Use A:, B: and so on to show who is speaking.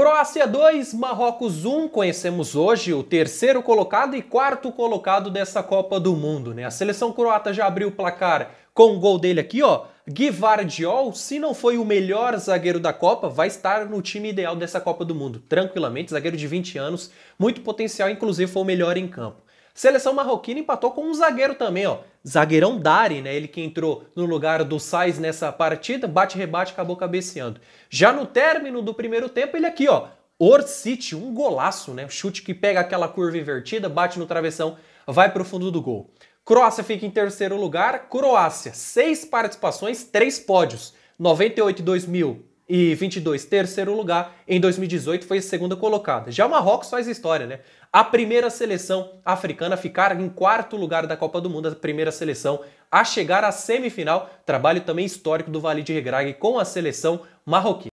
A: Croácia 2, Marrocos 1, conhecemos hoje o terceiro colocado e quarto colocado dessa Copa do Mundo, né? A seleção croata já abriu o placar com o gol dele aqui, ó. Guivardiol, se não foi o melhor zagueiro da Copa, vai estar no time ideal dessa Copa do Mundo, tranquilamente, zagueiro de 20 anos, muito potencial, inclusive foi o melhor em campo. Seleção marroquina empatou com um zagueiro também, ó. Zagueirão Dari, né? Ele que entrou no lugar do Sainz nessa partida, bate-rebate, acabou cabeceando. Já no término do primeiro tempo, ele aqui, ó. Orsic, um golaço, né? Chute que pega aquela curva invertida, bate no travessão, vai pro fundo do gol. Croácia fica em terceiro lugar. Croácia, seis participações, três pódios. 98 2000, e 22 terceiro lugar. Em 2018 foi a segunda colocada. Já o Marrocos faz história, né? A primeira seleção africana a ficar em quarto lugar da Copa do Mundo, a primeira seleção a chegar à semifinal. Trabalho também histórico do Valide Regragui com a seleção marroquina.